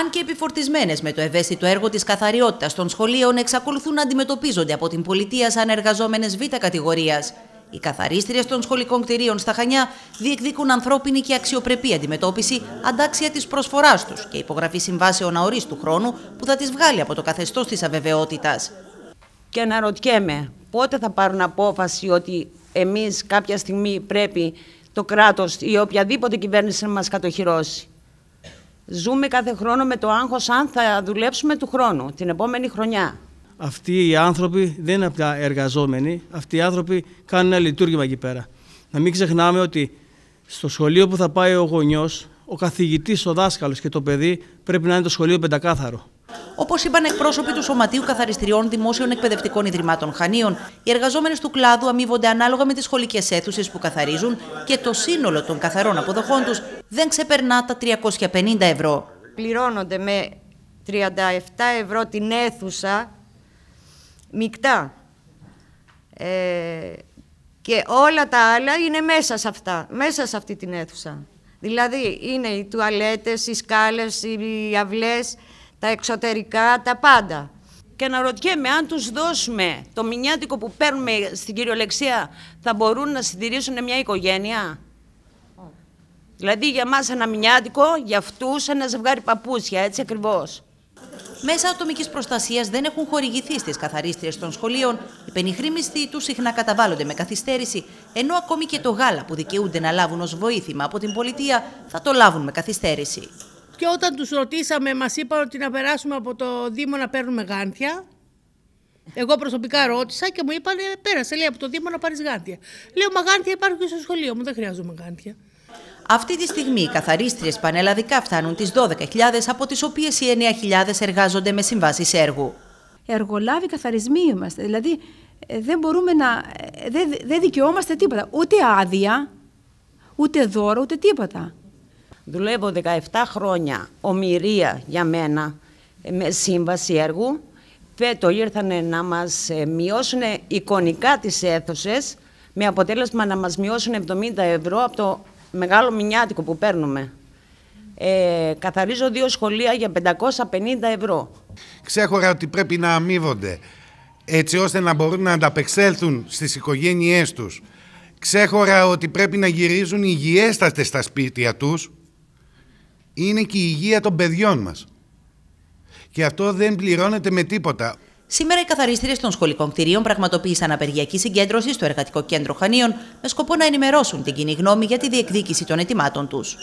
αν και επιφορτισμένες με το ευαίσθητο έργο της καθαριότητας των σχολείων, εξακολουθούν να αντιμετωπίζονται από την πολιτεία σαν εργαζόμενες β' κατηγορίας. Οι καθαρίστριες των σχολικών κτηρίων στα Χανιά διεκδίκουν ανθρώπινη και αξιοπρεπή αντιμετώπιση αντάξια της προσφοράς τους και υπογραφή συμβάσεων αορίστου χρόνου που θα τις βγάλει από το καθεστώς της αβεβαιότητας. Και αναρωτιέμαι πότε θα πάρουν απόφαση ότι εμείς κάποια στιγμή πρέπει το κράτος ή οποιαδήποτε κυβέρνηση να μας κατοχυρώσει ζούμε κάθε χρόνο με το άγχος αν θα δουλέψουμε του χρόνου, την επόμενη χρονιά. Αυτοί οι άνθρωποι δεν είναι απλά εργαζόμενοι, αυτοί οι άνθρωποι κάνουν ένα λειτουργήμα εκεί πέρα. Να μην ξεχνάμε ότι στο σχολείο που θα πάει ο γονιός, ο καθηγητής, ο δάσκαλος και το παιδί πρέπει να είναι το σχολείο πεντακάθαρο. Όπως είπαν εκπρόσωποι του Σωματείου Καθαριστηριών Δημόσιων Εκπαιδευτικών Ιδρυμάτων Χανίων, οι εργαζόμενοι του κλάδου αμείβονται ανάλογα με τις σχολικές αίθουσες που καθαρίζουν και το σύνολο των καθαρών αποδοχών τους δεν ξεπερνά τα 350 ευρώ. Πληρώνονται με 37 ευρώ την αίθουσα μεικτά. Ε, και όλα τα άλλα είναι μέσα σε αυτά, μέσα σε αυτή την αίθουσα. Δηλαδή είναι οι τουαλέτες, οι σκάλες, οι αυλές, τα εξωτερικά, τα πάντα. Και να ρωτιέμαι αν τους δώσουμε το μηνιάτικο που παίρνουμε στην κυριολεξία θα μπορούν να συντηρήσουν μια οικογένεια. Δηλαδή για μας ένα μηνιάτικο, για αυτούς ένα ζευγάρι παπούσια, έτσι ακριβώς. Μέσα ατομικής προστασίας δεν έχουν χορηγηθεί στις καθαρίστριες των σχολείων. Οι πενιχρήμιστοι τους συχνά καταβάλλονται με καθυστέρηση, ενώ ακόμη και το γάλα που δικαιούνται να λάβουν ως βοήθημα από την πολιτεία θα το λάβουν με καθυστέρηση. Και όταν τους ρωτήσαμε, μας είπαν ότι να περάσουμε από το Δήμο να παίρνουμε γάντια. Εγώ προσωπικά ρώτησα και μου είπαν, «Ε, πέρασε, λέει, από το Δήμο να πάρεις γάντια. Λέω, μα γάντια υπάρχουν και στο σχολείο μου, δεν χρειάζομαι γάντια. Αυτή τη στιγμή οι καθαρίστριες πανελλαδικά φτάνουν τις 12.000, από τις οποίες οι 9.000 εργάζονται με συμβάσεις έργου. Εργολάβοι καθαρισμοί είμαστε, δηλαδή ε, δεν μπορούμε να, ε, δεν, δεν δικαιόμαστε τίποτα, ούτε άδεια, ούτε δώρο, ούτε τίποτα. Δουλεύω 17 χρόνια ομοιρία για μένα ε, με σύμβαση έργου. Φέτο ήρθανε να μας ε, μειώσουν εικονικά τις αίθουσες με αποτέλεσμα να μας μειώσουν 70 ευρώ από το μεγάλο μηνιάτικο που παίρνουμε. Ε, καθαρίζω δύο σχολεία για 550 ευρώ. Ξέχωρα ότι πρέπει να αμείβονται έτσι ώστε να μπορούν να ανταπεξέλθουν στις οικογένειές τους. Ξέχωρα ότι πρέπει να γυρίζουν υγιέστατες στα σπίτια τους είναι και η υγεία των παιδιών μας. Και αυτό δεν πληρώνεται με τίποτα. Σήμερα οι καθαρίστριε των σχολικών κτηρίων πραγματοποίησαν απεργιακή συγκέντρωση στο εργατικό κέντρο Χανίων με σκοπό να ενημερώσουν την κοινή γνώμη για τη διεκδίκηση των αιτημάτων τους.